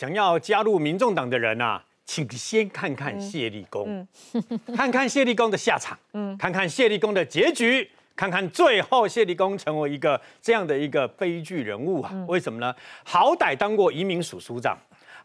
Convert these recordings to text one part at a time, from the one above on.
想要加入民众党的人啊，请先看看谢立功，看看谢立功的下场，看看谢立功的结局，看看最后谢立功成为一个这样的一个悲剧人物啊？为什么呢？好歹当过移民署署长。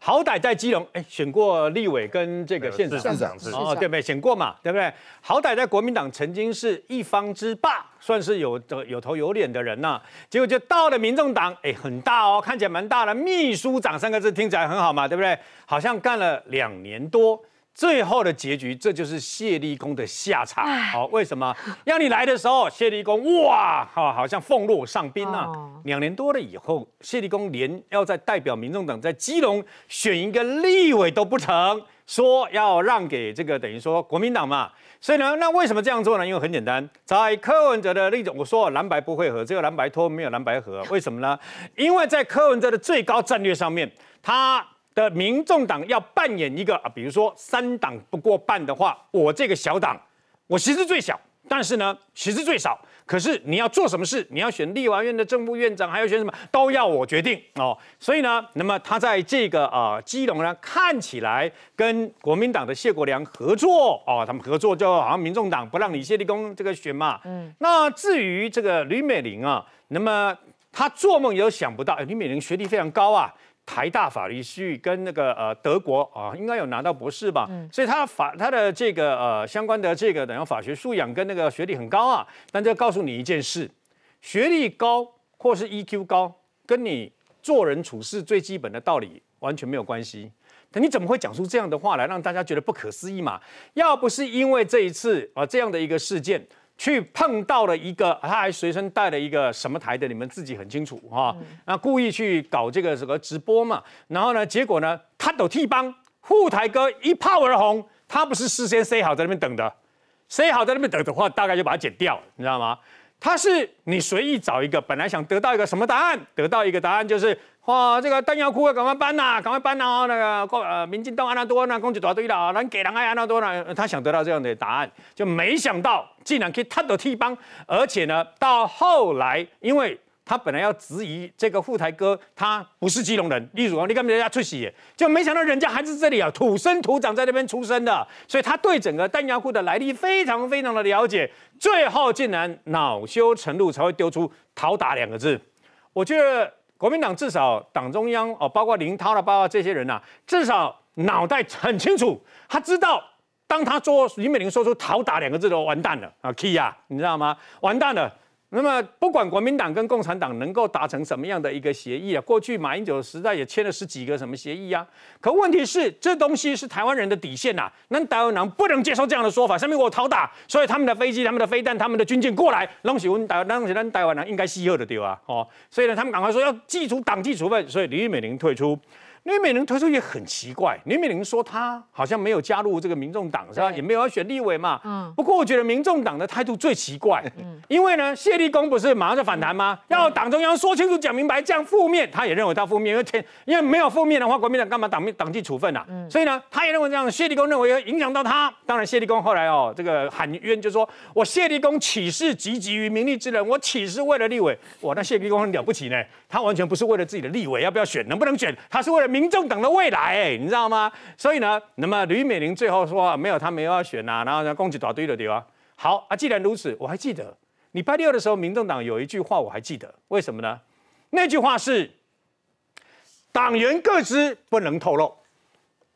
好歹在基隆，哎，选过立委跟这个县长，市长，哦，对不对？选过嘛，对不对？好歹在国民党曾经是一方之霸，算是有有有头有脸的人呐。结果就到了民众党，哎，很大哦，看起来蛮大的。秘书长三个字听起来很好嘛，对不对？好像干了两年多。最后的结局，这就是谢立功的下场。好，为什么？让你来的时候，谢立功哇，哈，好像凤落上宾呢。两年多了以后，谢立功连要在代表民众党在基隆选一个立委都不成，说要让给这个等于说国民党嘛。所以呢，那为什么这样做呢？因为很简单，在柯文哲的立总，我说蓝白不会合，只有蓝白拖，没有蓝白合。为什么呢？因为在柯文哲的最高战略上面，他。的民众党要扮演一个啊，比如说三党不过半的话，我这个小党，我席次最小，但是呢席次最少，可是你要做什么事，你要选立法院的政务院长，还要选什么，都要我决定哦。所以呢，那么他在这个啊，基隆呢看起来跟国民党的谢国良合作哦，他们合作就好像民众党不让你谢立功这个选嘛。嗯，那至于这个吕美玲啊，那么他做梦也都想不到，哎，吕美玲学历非常高啊。台大法律系跟那个呃德国啊，应该有拿到博士吧，所以他法他的这个呃相关的这个等于法学素养跟那个学历很高啊，但这告诉你一件事，学历高或是 EQ 高，跟你做人处事最基本的道理完全没有关系。那你怎么会讲出这样的话来，让大家觉得不可思议嘛？要不是因为这一次啊这样的一个事件。去碰到了一个，他还随身带了一个什么台的，你们自己很清楚哈。那故意去搞这个什么直播嘛，然后呢，结果呢，他都替帮护台哥一炮而红，他不是事先 say 好在那边等的，s a y 好在那边等的话，大概就把它剪掉，你知道吗？他是你随意找一个，本来想得到一个什么答案，得到一个答案就是。哇，这个弹药库要赶快搬呐，赶快搬呐！那个呃，民进党阿南多呢，攻击一大堆了，能给人爱阿南多呢？他想得到这样的答案，就没想到竟然可以他的替帮，而且呢，到后来，因为他本来要质疑这个富台哥，他不是基隆人，例如啊，你干嘛人家出席？就没想到人家还是这里啊，土生土长在那边出生的，所以他对整个弹药库的来历非常非常的了解，最后竟然恼羞成怒，才会丢出讨打两个字。我觉得。国民党至少党中央哦，包括林涛了，包括这些人呐，至少脑袋很清楚，他知道，当他说林美玲说出“讨打”两个字，候，完蛋了啊，K 啊，你知道吗？完蛋了。那么不管国民党跟共产党能够达成什么样的一个协议啊，过去马英九时代也签了十几个什么协议啊，可问题是这东西是台湾人的底线呐，那台湾人不能接受这样的说法，下面我讨打，所以他们的飞机、他们的飞弹、他们的军舰过来，那东西我们台，那东西让台湾人应该稀有的丢啊，哦，所以呢，他们赶快说要记除党纪处分，所以李玉美玲退出。林美玲推出也很奇怪，林美玲说她好像没有加入这个民众党是吧？也没有要选立委嘛。嗯。不过我觉得民众党的态度最奇怪，嗯。因为呢，谢立功不是马上就反弹吗？要党中央说清楚、讲明白，这样负面他也认为他负面，因为天因为没有负面的话，国民党干嘛党命党纪处分啊？嗯。所以呢，他也认为这样。谢立功认为要影响到他，当然谢立功后来哦，这个喊冤就说我谢立功起事积极于名利之人，我起事为了立委。哇，那谢立功很了不起呢，他完全不是为了自己的立委，要不要选，能不能选，他是为了。民众党的未来，你知道吗？所以呢，那么吕美玲最后说没有，他没有要选啊，然后呢，攻击打大堆的。对吧？好啊，既然如此，我还记得你八六的时候，民众党有一句话我还记得，为什么呢？那句话是党员各自不能透露。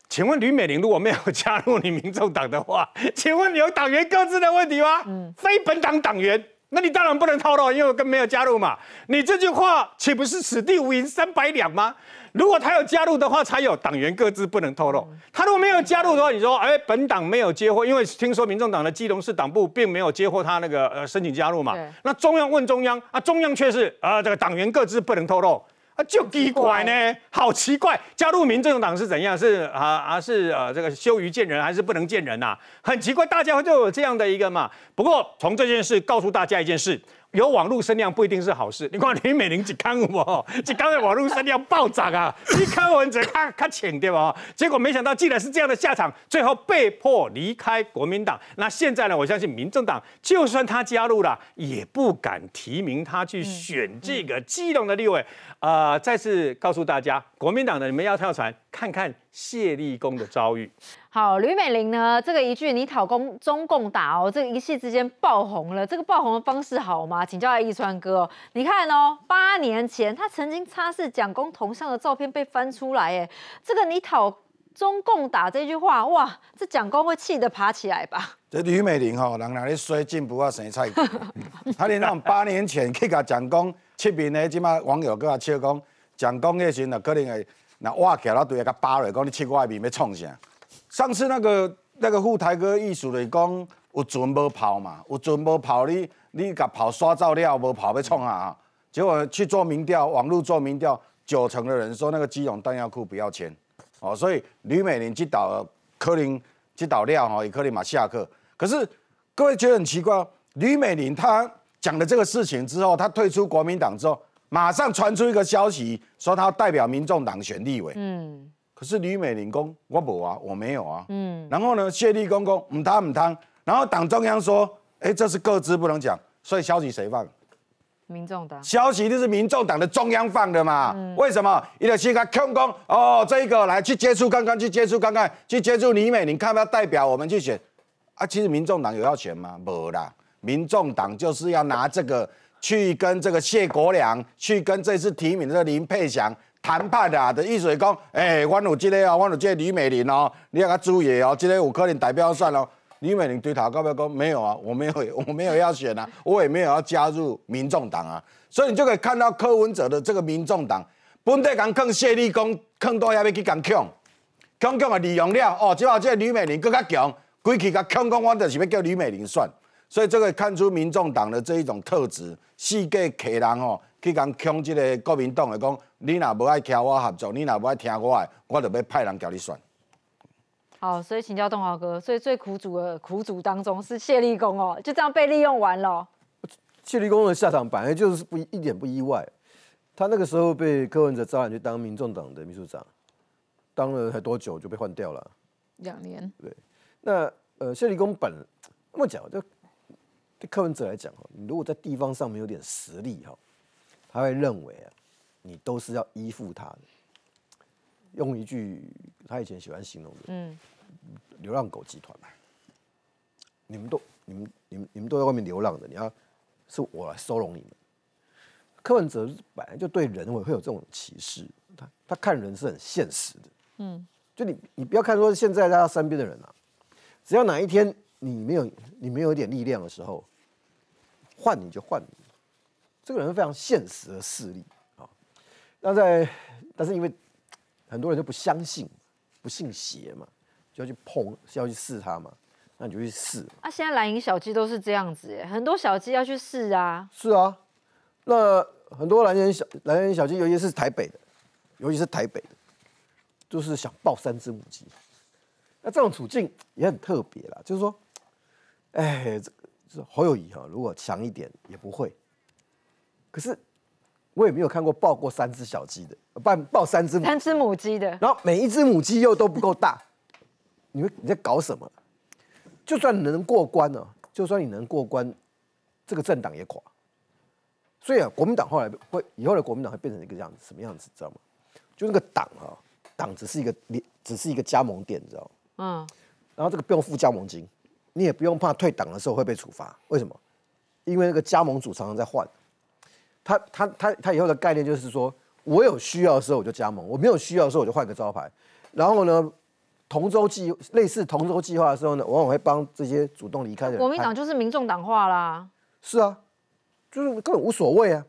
请问吕美玲如果没有加入你民众党的话，请问有党员各自的问题吗？非本党党员。那你当然不能透露，因为跟没有加入嘛。你这句话岂不是此地无银三百两吗？如果他有加入的话，才有党员各自不能透露。他如果没有加入的话，你说，哎，本党没有接获，因为听说民众党的基隆市党部并没有接获他那个呃申请加入嘛。那中央问中央啊，中央却是啊，这个党员各自不能透露。就奇怪呢，好奇怪！加入民政党是怎样？是啊啊，是呃，这个羞于见人，还是不能见人呐？很奇怪，大家就有这样的一个嘛。不过从这件事告诉大家一件事。有网络声量不一定是好事，你看李美玲只刚我，只刚才网络声量爆炸啊！一看文字，看看浅对吧？结果没想到竟然是这样的下场，最后被迫离开国民党。那现在呢？我相信民政党就算他加入了，也不敢提名他去选这个基隆的立委。啊，再次告诉大家，国民党的你们要跳船，看看。谢立功的遭遇。好，吕美玲呢？这个一句“你讨公，中共打”，哦，这个一气之间爆红了。这个爆红的方式好吗？请教下一川哥。哦。你看哦，八年前他曾经擦拭蒋公铜像的照片被翻出来，哎，这个“你讨中共打”这句话，哇，这蒋公会气得爬起来吧？这吕美玲哈，人哪里衰进不怕生菜。他连那种八年前去给蒋公，侧面的即马网友搁阿笑讲，蒋公迄阵啊，可能会。那我徛了对下个巴了，讲，你去外面要创啥？上次那个那个赴台哥意思来讲，有船无跑嘛？有船无跑，你你甲跑刷造料无跑要冲啥、啊？结果去做民调，网络做民调，九成的人说那个基隆弹药库不要钱哦。所以吕美玲去导柯林去导料哈，以柯林马下课。可是各位觉得很奇怪哦，吕美玲她讲了这个事情之后，她退出国民党之后。马上传出一个消息，说他代表民众党选立委。嗯，可是吕美玲公，我不啊，我没有啊。嗯，然后呢，谢立公公，唔汤唔汤。然后党中央说，哎，这是各自不能讲，所以消息谁放？民众党。消息就是民众党的中央放的嘛？为什么？因为现在空公哦，这一个来去接触，看看，去接触，看看，去接触李美玲，看要代表我们去选。啊，其实民众党有要选吗？无啦，民众党就是要拿这个。去跟这个谢国良，去跟这次提名的林佩祥谈判啊，的意思是讲，哎，王有健个，我有这个李美玲哦，你要个注意哦，这个有可能代表算咯，李美玲对头告白讲没有啊，我没有，我没有要选啊，我也没有要加入民众党啊，所以你就可以看到柯文哲的这个民众党，本地人更谢立功，更多要要去敢强，讲强嘛利用了哦，只果即个李美玲更加强，规气甲强讲，我就是要叫李美玲算。所以这个看出民众党的这一种特质，细界客人哦，去共攻这个国民党，的讲你若不爱听我合作，你若不爱听我的，我就要派人交你选。好，所以请教东华哥，所以最苦主的苦主当中是谢立功哦，就这样被利用完了。谢立功的下场本来就是不一点不意外，他那个时候被柯文哲招揽去当民众党的秘书长，当了才多久就被换掉了？两年。对，那呃谢立功本么讲就。对柯文哲来讲，哈，你如果在地方上面有点实力，哈，他会认为啊，你都是要依附他的。用一句他以前喜欢形容的，嗯，流浪狗集团嘛，你们都、你们、你们、你们都在外面流浪的，你要是我来收容你们。柯文哲本来就对人文会有这种歧视，他他看人是很现实的，嗯，就你你不要看说现在在他身边的人啊，只要哪一天你没有你没有一点力量的时候。换你就换你，这个人非常现实的势力啊。那在，但是因为很多人就不相信，不信邪嘛，就要去碰，要去试他嘛。那你就去试。啊，现在蓝银小鸡都是这样子，很多小鸡要去试啊。是啊，那很多蓝银小蓝银小鸡，尤其是台北的，尤其是台北的，就是想抱三只母鸡。那这种处境也很特别啦，就是说，哎，好有疑哈！如果强一点也不会。可是我也没有看过抱过三只小鸡的，抱抱三只三只母鸡的。然后每一只母鸡又都不够大，你们你在搞什么？就算能过关哦，就算你能过关，这个政党也垮。所以啊，国民党后来会以后的国民党会变成一个这样子，什么样子知道吗？就那个党啊，党只是一个只是一个加盟店，你知道吗？嗯。然后这个不用付加盟金。你也不用怕退党的时候会被处罚，为什么？因为那个加盟组常常在换，他他他他以后的概念就是说，我有需要的时候我就加盟，我没有需要的时候我就换个招牌。然后呢，同舟计类似同舟计划的时候呢，往往会帮这些主动离开的。国民党就是民众党化啦。是啊，就是根本无所谓啊。